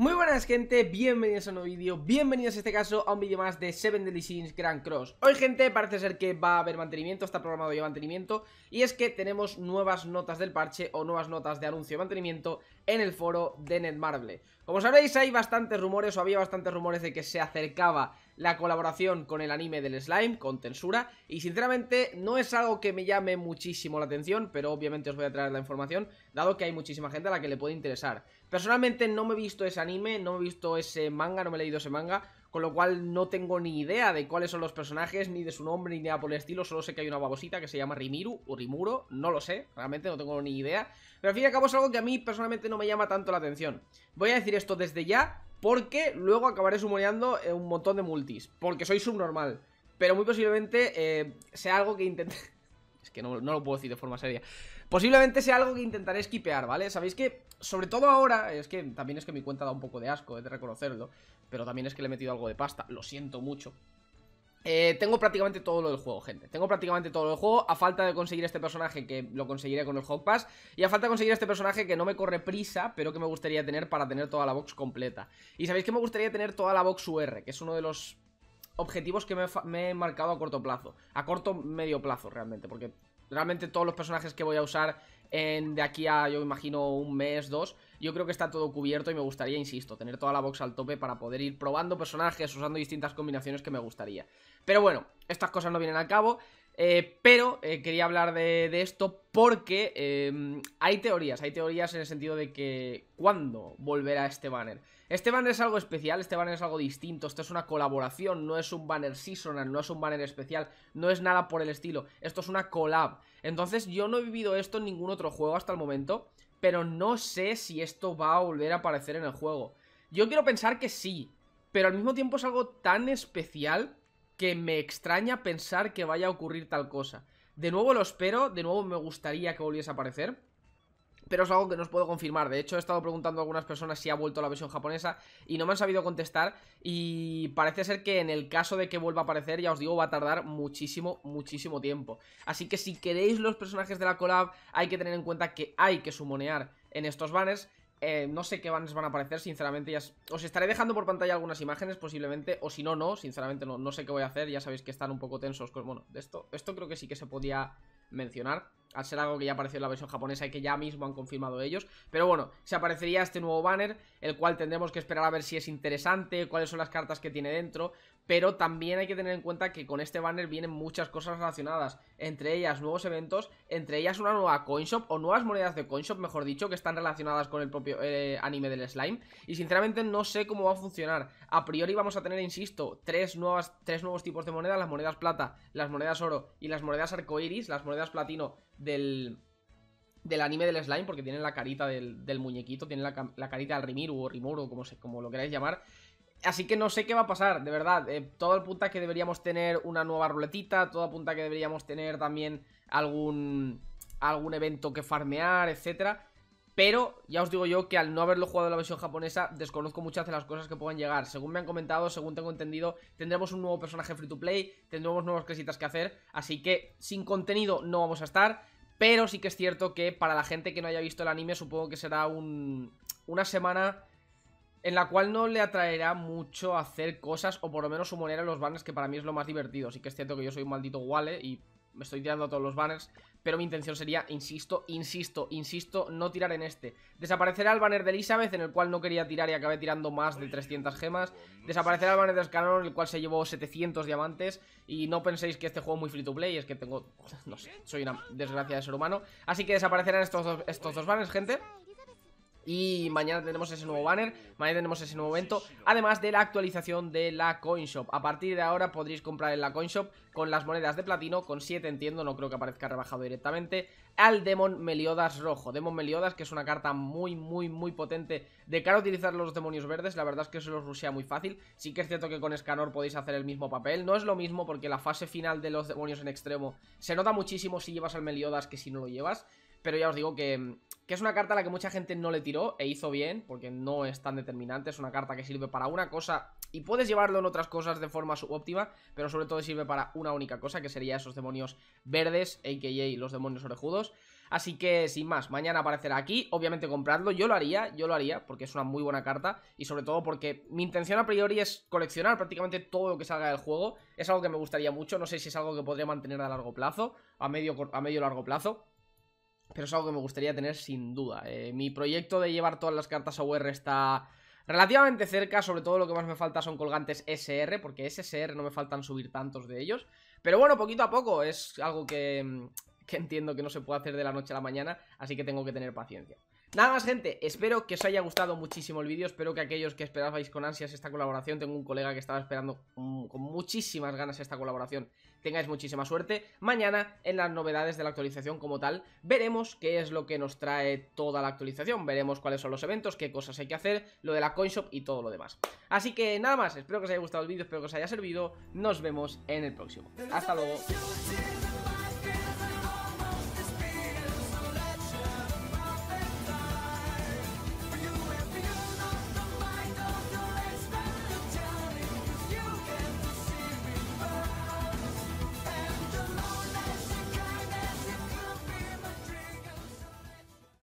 Muy buenas gente, bienvenidos a un nuevo vídeo, bienvenidos en este caso a un vídeo más de Seven Deadly Sins Grand Cross Hoy gente parece ser que va a haber mantenimiento, está programado ya mantenimiento Y es que tenemos nuevas notas del parche o nuevas notas de anuncio de mantenimiento en el foro de Netmarble Como sabréis hay bastantes rumores o había bastantes rumores de que se acercaba la colaboración con el anime del slime, con Tensura, y sinceramente no es algo que me llame muchísimo la atención, pero obviamente os voy a traer la información, dado que hay muchísima gente a la que le puede interesar. Personalmente no me he visto ese anime, no me he visto ese manga, no me he leído ese manga, con lo cual no tengo ni idea de cuáles son los personajes, ni de su nombre, ni nada por el estilo, solo sé que hay una babosita que se llama Rimiru o Rimuro, no lo sé, realmente no tengo ni idea, pero al fin y al cabo es algo que a mí personalmente no me llama tanto la atención. Voy a decir esto desde ya, porque luego acabaré sumoneando eh, un montón de multis. Porque soy subnormal. Pero muy posiblemente eh, sea algo que intente... es que no, no, lo puedo decir de forma seria. Posiblemente sea algo que intentaré esquipear, ¿vale? Sabéis que, sobre todo ahora, es que también es que mi cuenta da un poco de asco, he de reconocerlo. Pero también es que le he metido algo de pasta. Lo siento mucho. Eh, tengo prácticamente todo lo del juego, gente Tengo prácticamente todo lo del juego A falta de conseguir este personaje que lo conseguiré con el Hog Pass Y a falta de conseguir este personaje que no me corre prisa Pero que me gustaría tener para tener toda la box completa Y sabéis que me gustaría tener toda la box UR Que es uno de los objetivos que me, me he marcado a corto plazo A corto medio plazo realmente Porque realmente todos los personajes que voy a usar de aquí a, yo imagino, un mes, dos. Yo creo que está todo cubierto y me gustaría, insisto, tener toda la box al tope para poder ir probando personajes, usando distintas combinaciones que me gustaría. Pero bueno, estas cosas no vienen a cabo. Eh, pero eh, quería hablar de, esto porque em, hay teorías, hay teorías en el sentido de que ¿cuándo volverá este banner? Este banner es algo especial, este banner es algo distinto, esto es una colaboración, no es un banner seasonal, no es un banner especial, no es nada por el estilo, esto es una collab. Entonces yo no he vivido esto en ningún otro juego hasta el momento, pero no sé si esto va a volver a aparecer en el juego. Yo quiero pensar que sí, pero al mismo tiempo es algo tan especial que me extraña pensar que vaya a ocurrir tal cosa. De nuevo lo espero, de nuevo me gustaría que volviese a aparecer, pero es algo que no os puedo confirmar. De hecho, he estado preguntando a algunas personas si ha vuelto la versión japonesa y no me han sabido contestar. Y parece ser que en el caso de que vuelva a aparecer, ya os digo, va a tardar muchísimo, muchísimo tiempo. Así que si queréis los personajes de la collab, hay que tener en cuenta que hay que sumonear en estos banners. Eh, no sé qué banners van a aparecer, sinceramente ya Os estaré dejando por pantalla algunas imágenes posiblemente O si no, no, sinceramente no, no sé qué voy a hacer Ya sabéis que están un poco tensos con... Bueno, esto, esto creo que sí que se podía mencionar al ser algo que ya apareció en la versión japonesa y que ya mismo han confirmado ellos. Pero bueno, se aparecería este nuevo banner, el cual tendremos que esperar a ver si es interesante, cuáles son las cartas que tiene dentro. Pero también hay que tener en cuenta que con este banner vienen muchas cosas relacionadas, entre ellas nuevos eventos, entre ellas una nueva coin shop o nuevas monedas de coin shop mejor dicho, que están relacionadas con el propio eh, anime del slime. Y sinceramente no sé cómo va a funcionar. A priori vamos a tener, insisto, tres, nuevas, tres nuevos tipos de monedas, las monedas plata, las monedas oro y las monedas arcoiris, las monedas platino del, del anime del slime, porque tienen la carita del, muñequito, tiene la, carita del Rimiru o Rimuru, como, se, como lo queráis llamar. Así que no sé qué va a pasar, de verdad. Eh, todo apunta que deberíamos tener una nueva ruletita, todo apunta que deberíamos tener también algún, algún evento que farmear, etcétera. Pero ya os digo yo que al no haberlo jugado en la versión japonesa, desconozco muchas de las cosas que puedan llegar. Según me han comentado, según tengo entendido, tendremos un nuevo personaje free to play, tendremos nuevas cositas que hacer. Así que sin contenido no vamos a estar. Pero sí que es cierto que para la gente que no haya visto el anime, supongo que será una semana en la cual no le atraerá mucho hacer cosas, o por lo menos sumoner a en los banners, que para mí es lo más divertido. así que es cierto que yo soy un maldito Wale y me estoy tirando a todos los banners Pero mi intención sería, insisto, insisto, insisto, no tirar en este Desaparecerá el banner de Elizabeth, en el cual no quería tirar y acabé tirando más de 300 gemas Desaparecerá el banner de en el cual se llevó 700 diamantes Y no penséis que este juego es muy free to play, es que tengo, no sé, soy una desgracia de ser humano Así que desaparecerán estos estos dos banners, gente y mañana tenemos ese nuevo banner, mañana tenemos ese nuevo evento, además de la actualización de la Shop A partir de ahora podréis comprar en la Shop con las monedas de platino, con 7 entiendo, no creo que aparezca rebajado directamente, al Demon Meliodas rojo. Demon Meliodas, que es una carta muy, muy, muy potente de cara a utilizar los demonios verdes, la verdad es que se los rushea muy fácil. Sí que es cierto que con Escanor podéis hacer el mismo papel, no es lo mismo porque la fase final de los demonios en extremo se nota muchísimo si llevas al Meliodas que si no lo llevas. Pero ya os digo que, es una carta a la que mucha gente no le tiró e hizo bien, porque no es tan determinante, es una carta que sirve para una cosa y puedes llevarlo en otras cosas de forma subóptima, pero sobre todo sirve para una única cosa, que sería esos demonios verdes, a.k.a. los demonios orejudos. Así que, sin más, mañana aparecerá aquí, obviamente comprarlo yo lo haría, yo lo haría, porque es una muy buena carta, y sobre todo porque mi intención a priori es coleccionar prácticamente todo lo que salga del juego, es algo que me gustaría mucho, no sé si es algo que podría mantener a largo plazo, a medio, a medio largo plazo, pero es algo que me gustaría tener sin duda. Eh. mi proyecto de llevar todas las cartas a UR está relativamente cerca. Sobre todo lo que más me falta son colgantes SR, porque SSR no me faltan subir tantos de ellos. Pero bueno, poquito a poco es algo que, mm, que entiendo que no se puede hacer de la noche a la mañana, así que tengo que tener paciencia. Nada más gente, espero que os haya gustado muchísimo el vídeo, espero que aquellos que esperabais con ansias esta colaboración, tengo un colega que estaba esperando mm, con muchísimas ganas esta colaboración, tengáis muchísima suerte. Mañana en las novedades de la actualización como tal, veremos qué es lo que nos trae toda la actualización, veremos cuáles son los eventos, qué cosas hay que hacer, lo de la coinshop y todo lo demás. Así que nada más, espero que os haya gustado el vídeo, espero que os haya servido, nos vemos en el próximo. Hasta luego.